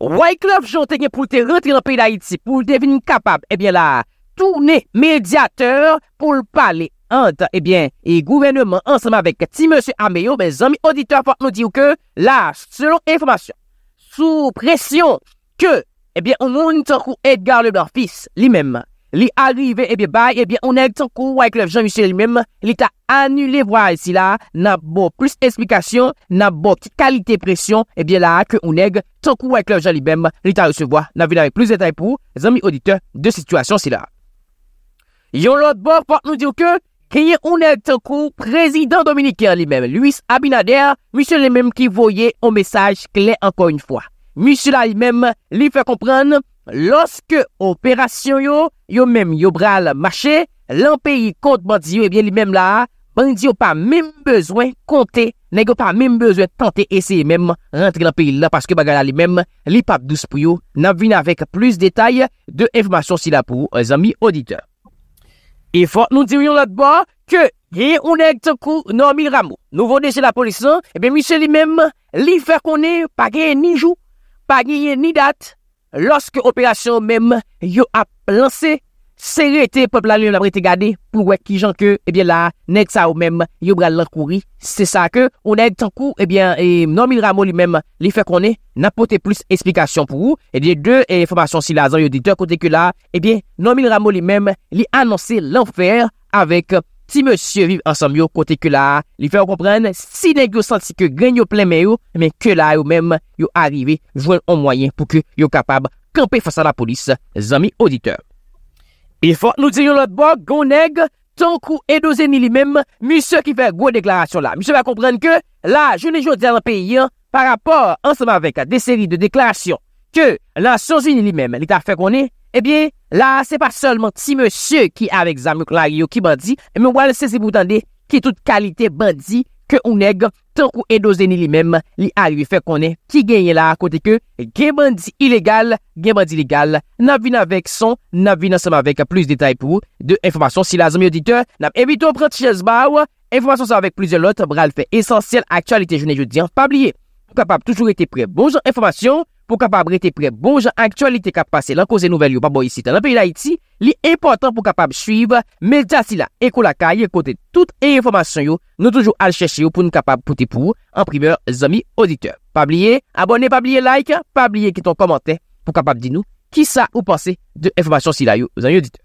Wycliffe jote gen pou te rentre nan peyi da Haiti pou devine kapab, ebyen eh la, toune mediateur pou pale anta, ebyen, eh e gouvennman ansame avek ti monsi ameyo, ben zami auditeur fote nou di ou ke, la, selon informasyon, sou presyon ke, ebyen, eh ou mouni tankou Edgar le blanfis, li menman. Li arive e eh bie bay, e eh bie ou neg tenkou wakil avjan li mèm, li ta annu li vwa e sila, nan bo plus esplikasyon, nan bo ki kalite presyon, e bie la ke ou neg tenkou wakil avjan li mèm, li ta recevwa, nan vina ve plouz etay pou zami odite de situasyon sila. Yon lot bo, pot nou diw ke, keye ou neg tenkou prezident dominiker li mèm, Louis Abinader, mi sè li mèm ki voye ou mesaj kle anko yon fwa. Mi sè la li mèm, li fè komprenn, loske operasyon yo, yo mem yo bral mache, lan peyi kont bandiyo, ebyen li mem la, bandiyo pa mem bezwen konte, negyo pa mem bezwen tante eseye mem, rentre lan peyi la, paske bagay la li mem, li pap douz pou yo, nan vin avek plus detay, de informasyon si la pou euh, zami audite. E fa, nou diriyon la dba, ke ye ou neg te kou nan mi ramou, nou vode se la polisyon, ebyen mi se li mem, li fer konen, pa geye ni jou, pa geye ni dat, ebyen, Lorske operasyon mem yo ap lanse, seri ete pop la lume la brete gade pou wek ki jan ke ebyen eh la neg sa ou mem yo bral lan kouri. Se sa ke ou neg tankou ebyen eh e nomil ramo li mem li fe konen napote plus esplikasyon pou ou. E eh diye de e informasyon si la zan yo di de kote ke la ebyen nomil ramo li mem li ananse l'anfer avèk. Ti monsye viv ansam yo kote ke la, li fè ou kompren, si neg yo santi ke gen yo pleme yo, men ke la yo mem yo arive, jwen o mwayen pou ke yo kapab kampe fosa la polis, zami auditeur. E fò, nou diryon lòt bò, goun neg, ton kou edozen li mem, monsye ki fè gwo deklarasyon la. Monsye fè kompren ke, la, jounen jounen peyi an, par rapport ansam avèk a de seri de deklarasyon. Kè la sonzi ni li mèm li ta fè konè, e eh bie la se pa solman ti mèsyè ki avèk zanmèk laryo ki bandi, mè wèl se se boutande ki tout kalite bandi ke ou neg, tankou endosè ni li mèm li a li fè konè ki genye la kote ke, gen bandi ilegal, gen bandi legal, nan vin avèk son, nan vin ansem avèk plus detay pou, de informasyon si la zanmèk audite, nan eviton prant chèz bè wè, informasyon sa avèk plizè lot, bral fè esensyèl aktyalite jenè jè diyan pabliye, kapap toujou etè prebouj, informasyon pou kapab rete pre bon jan aktualite kap pase lan kose nouvel yo. Pa bon, isi tan nan peyi la iti, li e portan pou kapab chwiv, medja si la ekou la kaye, kote tout e informasyon yo, nou toujou al chèche yo pou nou kapab pote pou, an primeur, zami auditeur. Pa ablie, abonne, pa ablie like, pa ablie kiton komante, pou kapab di nou, ki sa ou pase de informasyon si la yo, zami auditeur.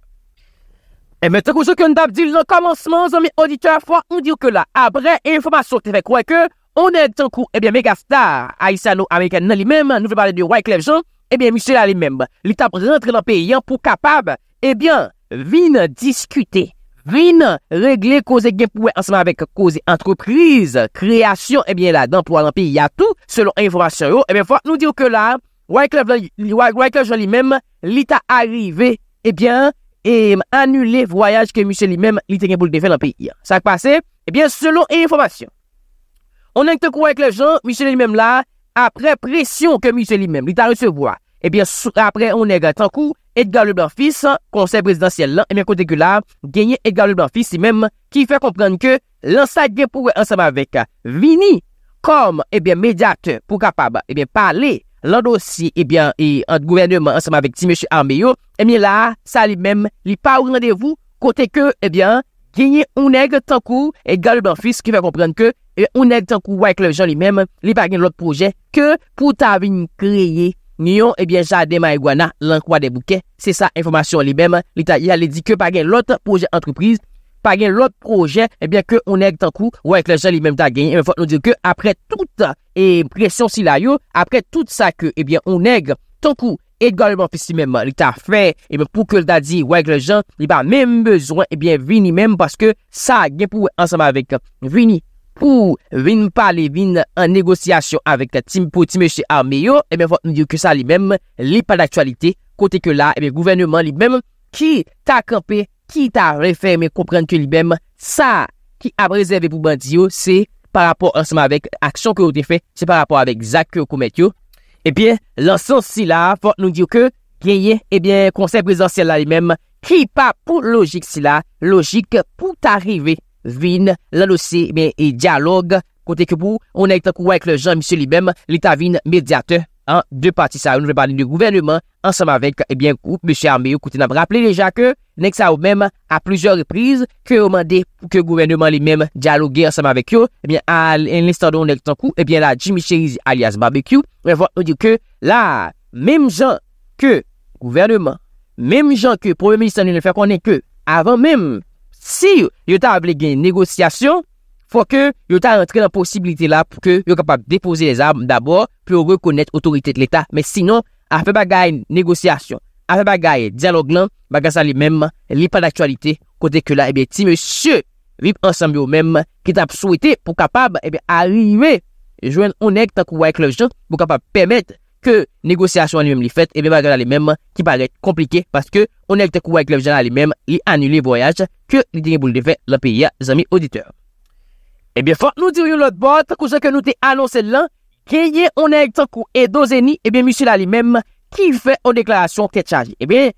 E mette koujou ke nou dabdil nan komanseman, zami auditeur, fwa ou di ou ke la, apre, e informasyon te fe kwen ke, Onè tan kou, ebyen, Megastar, Aïsano, Amerikan nan li mèm, nou fèl pale de White Clef Jean, ebyen, eh Michel nan li mèm, li ta rentre nan peyi an pou kapab, ebyen, eh vin diskute, vin regle koze genpouè anseman avèk koze entreprise, kreasyon, ebyen, eh la, d'emploi nan peyi an tou, selon informasyon yo, ebyen, fò, nou diyo ke la, White Clef Jean li mèm, li ta arrive, ebyen, e m'anule voyaj ke Michel li mèm, li te genpou lide fè nan peyi an. S'ak pase, ebyen, selon informasyon. On ente kouwa ek le jan, Michel Li mèm la, apre presyon ke Michel Li mèm, li tari se vwa. Ebyen, apre, on e gantan kou, Edgar Leblanc Fils, konsey presidansyen lan, ebyen, kote ke la, genye Edgar Leblanc Fils li mèm, ki fè komprende ke lansade gen pouwe ansame avèk euh, Vini, kom, ebyen, mediate pou kapab, ebyen, pale, landos si, ebyen, e, ant gouvennèman ansame avèk Timèche Armeyo, ebyen, eh la, sa li mèm, li pa ou randevou, kote ke, ebyen, eh Genye ou neg tan kou, e gade ban fis ki fè komprende ke ou e, neg tan kou wèk le jen li mèm li pa gen lòt projè ke pou ta vini kreye. Nyon, e bie, jade ma igwana lan kwa de bouke. Se sa informasyon li mèm, li ta yale di ke pa gen lòt projè entreprise, pa gen lòt projè, e bie, ke ou neg tan kou wèk le jen li mèm ta genye. E mè fòt nou dire ke apre tout, e presyon si la yo, apre tout sa ke, e bie, ou neg tan kou. E gareman fisi mèm, li ta fè, e mè pou kèl ta di wèk le jant, li ba mèm bezwen, e bèm vini mèm, paske sa gen pou ansem avèk vini pou vini pa li vini an negosyasyon avèk ta tim pou time che arme yo, e mèm fòt nou dire ke sa li mèm, li pa l'aktualite, kote ke la, e bèm gouvernement li mèm ki ta akampè, ki ta refèmè komprenke li mèm, sa ki ap rezève pou bandi yo, se par rapport ansem avèk aksyon kèl ou te fè, se par rapport avèk zak kèl ou komet yo. Ebyen, lansos si la, fote nou diyo ke, genye, ebyen, konsep prezantsel la li mem, ki pa pou logik si la, logik pou tareve, vin, lalose, ebyen, e diyalogue, kote ke pou, on ay takou wak le Jean-Monsieur li mem, li ta vin mediate. An, de pati sa eh ou nou ve barne de gouvennman ansam avek ebyen koup mèche arme ou kouten ap rappele deja ke, nek sa ou mèm a plouzor reprize ke ou mande ou ke gouvennman li mèm diyaloge ansam avek yo, ebyen al en listan don nek tankou, ebyen eh la Jimmy Chiriz alias Barbecue, eh, ou di ke la mèm jan ke gouvennman, mèm jan ke pou mèm listan nou ne fè konen ke avan mèm si yo ta able gen negosyasyon, Fwa ke yo ta rentre nan posibilite la pou ke yo kapab depose les abm d'abord pou yo rekonet otoritet l'Etat. Men sinon, apen bagay negosyasyon, apen bagay dialog lan, bagasan li men, li pan aktualite. Kote ke la, ebe, eh ti monsye, rip ansam yo men, ki tap souwete pou kapab, ebe, ariwe, joen onek ta kouwa e klovjan pou kapab pemet ke negosyasyon an li men li fet, ebe, bagasan li men, ki paret komplike, paske onek ta kouwa e klovjan an li men, li anule voyaj, ke li denye bou li defen la piya zami auditeur. Ebyen, fòt nou diriyou lòt bot, kou jè ke nou te anonsè lè, kè yè onèk tan kou Edozeni, ebyen, misilè li mèm, ki fè o deklarasyon kè tchaj. Ebyen,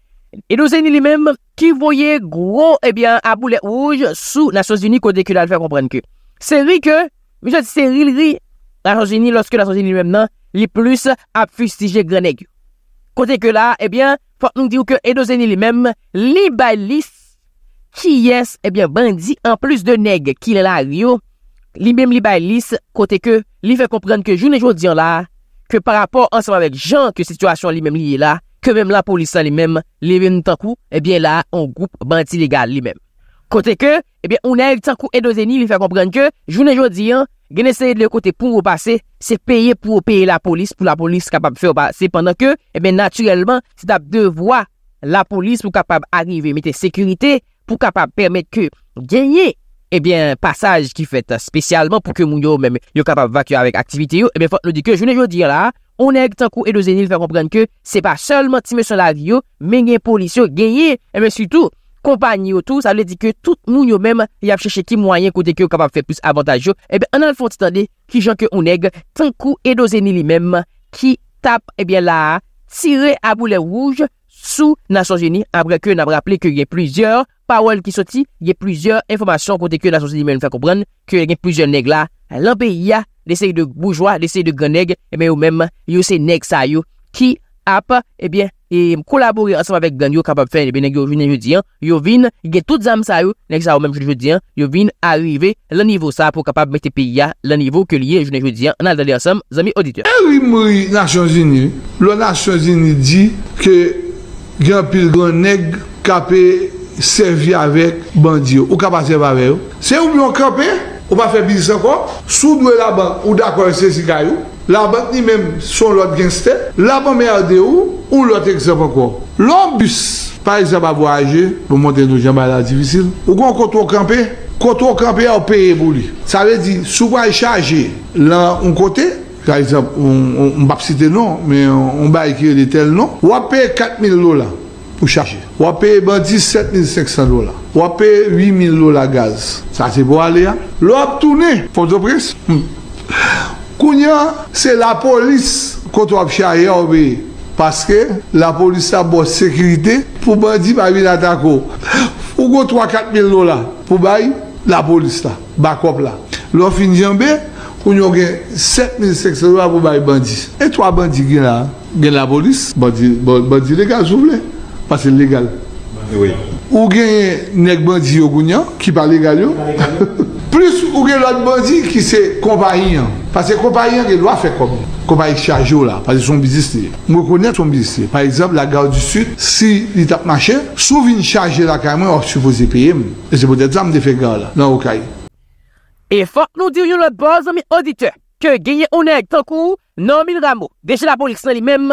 Edozeni li mèm, ki voyè gro, ebyen, a bou lè ouj, sou Nasyon Zini kou dekè lè fè komprenn kè. Se ri kè, misilè se ri li ri, Nasyon Zini, lòske Nasyon Zini li mèm nan, li plus ap fustije grenèk. Kote kè la, ebyen, fòt nou diriyou kè Edozeni li mèm, li balis, ki yès, ebyen, Li mèm li bay lis, kote ke li fè komprende ke jounen joun diyan la, ke par rapport ansèm avèk jan ke situasyon li mèm li yè la, ke mèm la polis sa li mèm, li ven tan kou, ebyen eh la, an goup banti legal li mèm. Kote ke, ebyen, eh ou nèv tan kou endozeni li fè komprende ke, jounen joun diyan, gen esayèd le kote pou ou basè, se peye pou ou peye la polis, pou la polis kapab fè ou basè, se penan ke, ebyen, eh natyrelman, se tap devwa, la polis pou kapab arrive metè sekurite, pou kapab permèt ke genye, Ebyen, eh passage ki fèt spesyalman pou ke moun yo mèm yo eh kapap vak yo avèk aktivite yo. Ebyen, fòt nou di ke, jounen yo di ya la, oneg tan kou Edo Zenil fè komprenn ke, se pa solman ti mè son lavi yo, men gen polisyon genye. Ebyen, sütou, kompany yo tou, sa lè di ke, tout moun yo mèm, yap chèche ki mwayen kote ki yo kapap fè plus avantage yo. Ebyen, anan fòt ti tan de, ki joun ke oneg, tan kou Edo Zenil li mèm, ki tap, ebyen la, tire abou lè wouj, sou nasyon geni, apre ke nan raple ke yon plizyor, pawol ki soti yon plizyor informasyon kote ke nasyon geni men mwen fèk obran, ke yon plizyor neg la lan pe ya, lesey de boujwa, lesey de gen neg, men ou men, yon se neg sayo, ki ap ebyen, e mkolabori ansam avèk gen yo kapap fè, ebyen, yon gen jounen joudian, yon vin gen tout zam sayo, neg sa ou men jounen joudian yon vin arive, lan nivou sa pou kapap mette pe ya, lan nivou ke liye jounen joudian, nan al dali ansam, zami odityan Ewi eh moui nasyon geni, Gyan pil gwan neg kape servi avek bandi yo. Ou kape azev avek yo. Se ou mi yon kampe, ou pa fe bizis anko. Sou nou e laban, ou da kore se si kayo. Laban ni men son lot genste. Laban merde yo, ou lot eksep anko. Lon bis, pari sa babo aje, pou monten nou jamba la divisil. Ou kon koto kampe, koto kampe a ou peye boli. Sa ve di, sou kwa e chaje lan un kote, Un bap site nou, men un bay kiye de tel nou. Wap pay 4.000 lola pou chache. Wap pay ban 17.500 lola. Wap pay 8.000 lola gaz. Sa se bo ale ya. Lop toune, fondopres, kounya se la polis kont wap chache yo be. Paske, la polis sa bo sekrite pou ban di ba vi la tako. Ou go 3.000-4.000 lola pou bay la polis la. Bakop la. Lop fin jenbe, Ou nou gen 7000 sekserwa pou baye bandi. E 3 bandi gen la. Gen la polis. Bandi legal sou vle. Pase legal. Ou gen nek bandi yo gounyan. Ki pa legal yo. Plus ou gen lot bandi ki se kompanyan. Pase kompanyan gen lwa fe kom. Kompanyan ki chaje yo la. Pase son bizis li. Mwen konen son bizis li. Par exemple la gao du sud. Si li tap mache. Sou vin chaje la ka yon. Ou si fose peye mwen. E se pote zanm de fe gao la. Nan ou ka yon. E fote nou dir yon le boz an mi auditeur ke genye onek tan kou nan mil ramou. Deje la polis nan li mem,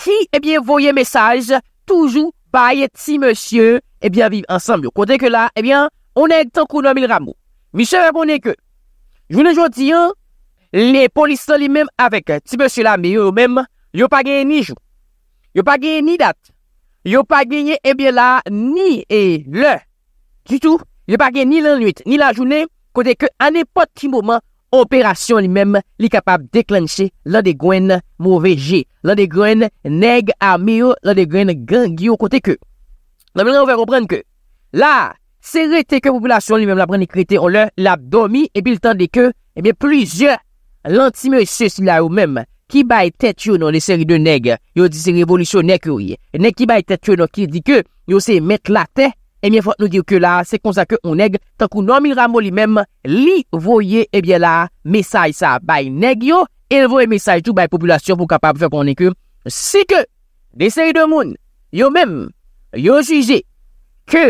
ki ebyen eh voye mesaj toujou baye ti monsye ebyen eh vive ansam yo. Kou deke la, ebyen, eh onek tan kou nan mil ramou. Mise repone ke, jounen jwoti an, li polis nan li mem avek ti monsye la mi yo mem, yo pa genye ni jou, yo pa genye ni dat, yo pa genye ebyen la ni e le. Du tou, yo pa genye ni lan luit, ni la jounen, Kote ke an epot ki mouman, operasyon li mèm li kapab deklensye lan de gwen mouvè gè. Lan de gwen neg a miyo, lan de gwen gangyo kote ke. La mè nan wè reprenn ke. La, seri teke popoulasyon li mèm la prene krete on lè, l'abdomi, epi l'tan de ke, epi plizè, lantime se si la ou mèm, ki bay tet yo nan le seri de neg, yo di se revolusyon nek ou ye. Neg ki bay tet yo nan ki di ke, yo se met la te, E mwen fote nou dir ke la, se kon sa ke ou neg, tankou 9000 ramo li menm, li voye e eh bie la mesaj sa. Bay neg yo, el voye mesaj tou bay populasyon pou kapap fè kon ne ke. Si ke, desayi de moun, yo menm, yo suje, ke,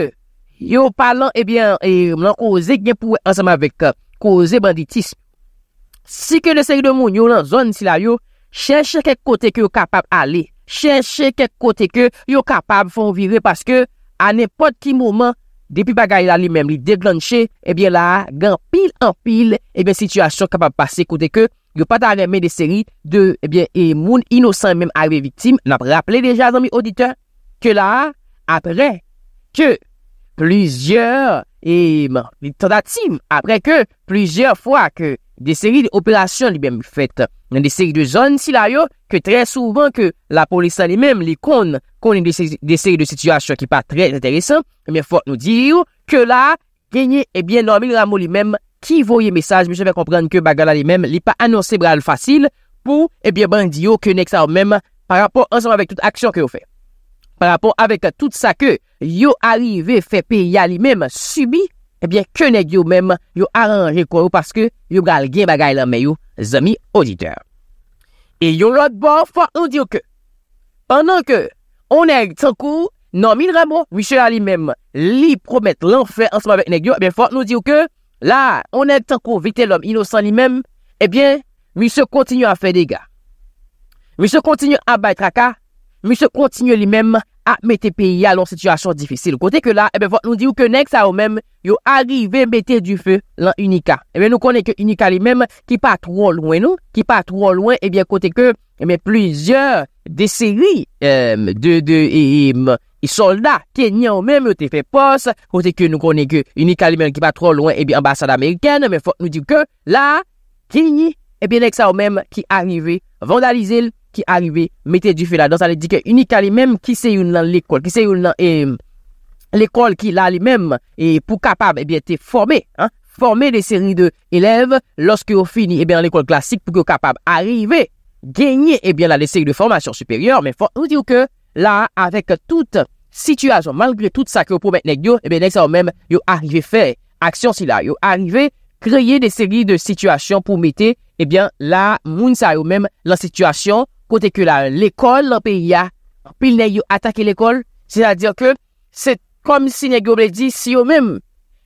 yo palan e eh bie, mwen an koze gen eh pou anseman vek, koze euh, banditism. Si ke desayi de moun, yo nan zon si la yo, chèche kek kote ke yo kapap ale, chèche kek kote ke yo kapap fon vire paske, Eh eh a nepot ki mouman, depi bagay la li menm li deglanche, ebyen la, gan pil an pil, ebyen situasyon kapap pase koute ke, yo pata reme de seri de, ebyen, e moun inosan menm arve vitim, nan praple deja zan mi odite, ke la, apre, ke, plujer, e, man, li tanda tim, apre ke, plujer fwa ke, de seri de operasyon li menm fet, nan de seri de zon si la yo, ke tre souvan ke, la polisa li menm li kon, konen de seri de situasyon ki pa trez enteresan, men fote nou diri yo ke la genye, ebyen, eh normil ramou li menm ki voye mesaj, men chanve komprende ke bagala li menm li pa anonse bral fasil pou, ebyen, eh bandi yo kene ksa ou menm par rapport anseman vek tout aksyon ke yo fe. Par rapport avek tout sa ke yo arrive fepe ya li menm subi, ebyen, eh kene yo menm yo aranje kwa ou paske yo bral gen bagay la menm yo zami auditeur. E yo lot bon fote nou diri yo ke panan ke Onèk tankou, nan min rembo, mi se la li mèm li promette l'enfer ansman vek negyo, ebyen eh fwa nou diyo ke, la, onèk tankou vite l'om inosan li mèm, ebyen, eh mi se kontinyo a fè dega. Mi se kontinyo a bay traka, mi se kontinyo li mèm, a mette peyi alon sityasyon difisil. Kote ke la, ebe, fote nou di ou ke nek sa ou men, yo arive mette du fe lan Unika. Ebe, nou kone ke Unika li men, ki pa tro lwen nou, ki pa tro lwen, ebe, kote ke, ebe, pluzyon de seri, em, de, de, e, e soldat kenyan ou men, yo te fe pos, kote ke nou kone ke Unika li men, ki pa tro lwen, ebe, ambasade Ameriken, ebe, fote nou di ke, la, kenyi, ebe, nek sa ou men, ki arive vandalize l, ki arive, mette di fè euh, la dan, sa le di ke unika li mem, ki se yon lan l'ekol, ki se yon lan, e, l'ekol ki la li mem, e pou kapab, e eh bien te formé, hein, formé de seri eh eh de elèv, loske yo fini, e bien l'ekol glasik pou ki yo kapab, arive, genye, e bien la de seri de formasyon supèryor, men fò, ou di yo ke, la avek tout situasyon, malgré tout sa ki yo pou mette, nek yo, e bien nek sa yo mem yo arive fè, aksyon si la, yo arive, kreye de seri de situasyon pou mette, e bien la moun sa yo mem, la situasyon Kote ke la l'ekol la peyi ya, pil ne yu atake l'ekol, se sa diyo ke, se kom si ne ge oble di, si yo mem,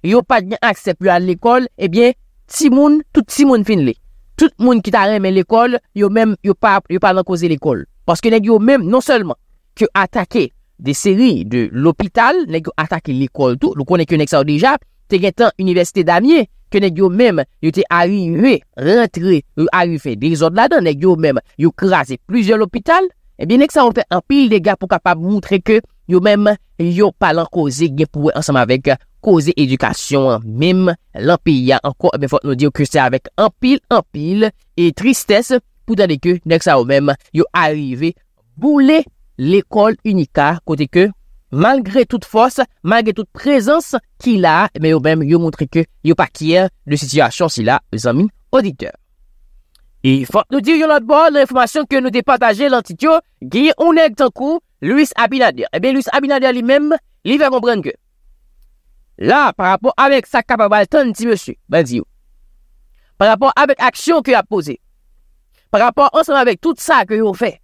yo pa diyan akseple la eh l'ekol, ebyen, ti moun, tout ti moun fin li. Tout moun ki ta remen l'ekol, yo mem, yo pa lan kose l'ekol. Paske ne ge yo mem, non selman, ke atake de seri de l'opital, ne ge atake l'ekol tou, lou konen ke nek sa ou de Jap, te gen tan Universite Damier. ke nek yo mèm yo te ari yue rentre ou ari fe de zon la don, nek yo mèm yo krasi plujel l'opital, ebyen eh nek sa ote anpil de gè pou kapab moutre ke yo mèm yo palan koze gè pouwe ansam avek koze edukasyon. Mèm l'anpil ya ankon, ebyen fote nou diyo kreste avek anpil anpil, e tristès pou tade ke nek sa o mèm yo arive boule l'ekol unika kote ke, Malgre tout fos, malgre tout prezans ki la, me yo bem yo montre ke yo pa kye de sityasyon si la e zanmine oditeur. I fote nou dir yon la dbo, la informasyon ke nou de pataje lantit yo, geye onek tan kou Louis Abinader. Ebe eh Louis Abinader li mem, li ve compren ke. La, par rapport avek sa kapabal ton ti monsi, ben zi yo. Par rapport avek aksyon ke ap pose. Par rapport ansem avek tout sa ke yo fe.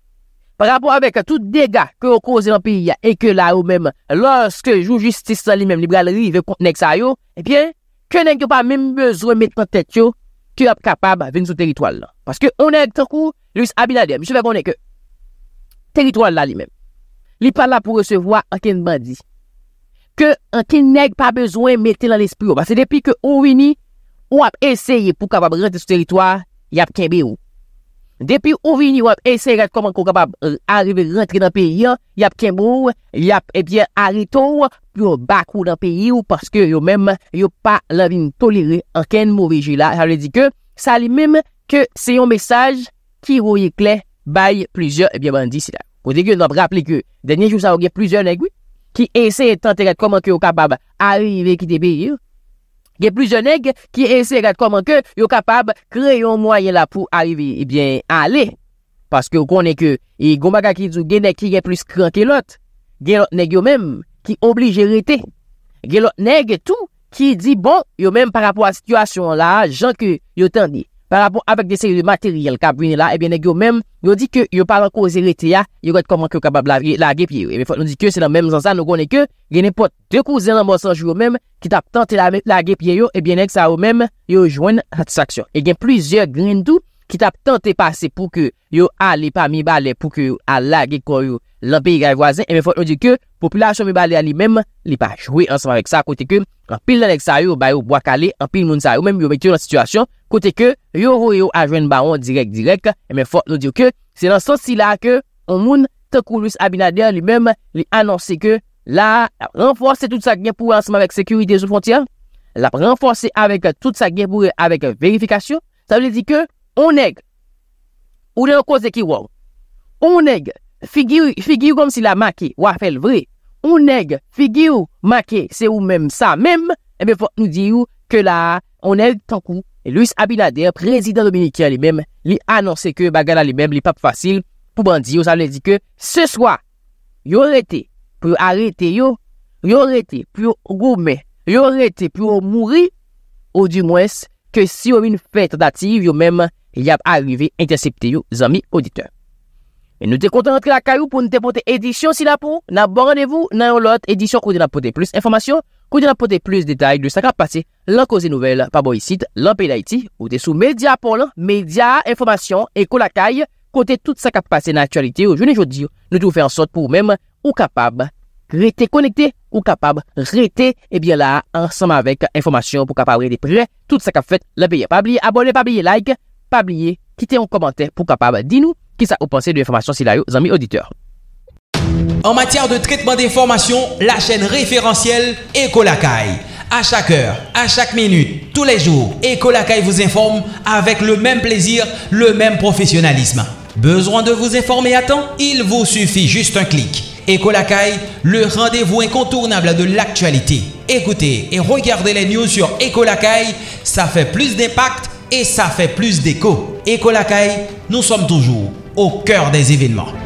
Par rapport avek tout dega ke eh o kose lan piya e ke la ou men, loske jou justice sa li men, li bralri vek konen ek sa yo, e bien, ke nenke pa men bezwen mette patet yo, ki ap kapab ven sou teritwal la. Paske ou nenk tenkou, luis abilade, mi se vek konen ke teritwal la li men. Li pa la pou resevo a anken bandi. Ke anken nenk pa bezwen mette lan l'espiro, se depi ke ou wini, ou ap eseye pou kapab rente sou teritwal, ya ap kebe ou. Depi ou vi ni wap esey ret koman kou kapab euh, arive rentre nan peyi eh yo, yap kenmou, yap epye a reto, yo bak wou nan peyi yo, paske yo menm yo pa la vin tolere anken mou veji la. A le di ke, sa li menm ke se yon mesaj ki woye kle baye plizye epye bandi si la. Po deke nou ap rapple ke, denye jou sa wage plizye nan gwi, ki esey tenteret koman kou kapab arive ki debi yo, Gen plus yo neg ki enserat koman ke yo kapab kreyon mwayen la pou alivi e eh bien ale. Paske yo konen ke e eh, goma kakidu gen ne ki gen plus kranke lot. Gen lot neg yo menm ki oblige rete. Gen lot neg tou ki di bon yo menm par apwa situasyon la jan ke yo tendi. Parapon avèk de eh seyo de materyèl ka brinè la, ebyenèk yo mèm, yo di ke yo paran kouzè rete ya, yo gòt koman ke yo kabab la gèp yèyo. Ebyen fòt nou di ke se nan mèm zan zan nou gòne ke, genè pot de kouzè nan mòsaj yo mèm, ki tap tante la gèp yèyo, ebyenèk sa yo mèm yo jwen satisaksyon. E gen plizèr gren doup, ki tap tante pase pou ke yo a li pa mi bale pou ke yo a lage kwen yo lan peyi gaye wazen, eme fote nou di ke, popilasyon mi bale a li mem, li pa chwe ansama vek sa, kote ke, an pil nanek sa yo, bayo boakale, an pil moun sa yo, mem yo mektyo nan situasyon, kote ke, yo ro yo a jwen baron direk direk, eme fote nou di ke, se nan sosi la ke, an moun, takou Louis Abinader li mem, li anonsi ke, la renforsi tout sa gen pou ansama vek sekurite sou fontiyan, la renforsi avèk tout sa gen pou avèk verifikasyon, O neg, ou de yo koze ki wou? O neg, figi ou, figi ou kom si la make, wafel vre. O neg, figi ou, make, se ou mem sa mem, ebe fote nou di ou, ke la, o neg tankou, Louis Abilader, prezident dominikian li mem, li anonse ke bagana li mem, li pap fasil, pou bandi ou sa le di ke, se swa, yo rete pou arete yo, yo rete pou gome, yo rete pou mouri, ou di mwes, ke si ou min fete dati yow mem, Y ap arive intercepte yo zami auditeur. E nou te konten rentre lakay ou pou nou te pote edisyon si la pou. Na bon ranevou nan yon lot edisyon kou di nan pote plus informasyon. Kou di nan pote plus detay de sa kap pase. Lan koze nouvel pa bo yisid lan pe l'IT. Ou te sou media pol, media informasyon. E kou lakay kote tout sa kap pase nan aktualite ou jounen jodi. Nou tou fe ansot pou mèm ou kapab rete konekte ou kapab rete. E bie la ansanm avèk informasyon pou kapab rete pre. Tout sa kap fèt. La peye pabliye abone, pabliye like. Quittez quittez un commentaire pour capable kapab nous ce qui ça vous de l'information si la yo amis En matière de traitement d'information, la chaîne référentielle Ecolacaille. À chaque heure, à chaque minute, tous les jours, Ecolacaille vous informe avec le même plaisir, le même professionnalisme. Besoin de vous informer à temps Il vous suffit juste un clic. Ecolacaille, le rendez-vous incontournable de l'actualité. Écoutez et regardez les news sur Ecolacaille, ça fait plus d'impact et ça fait plus d'écho. Écho nous sommes toujours au cœur des événements.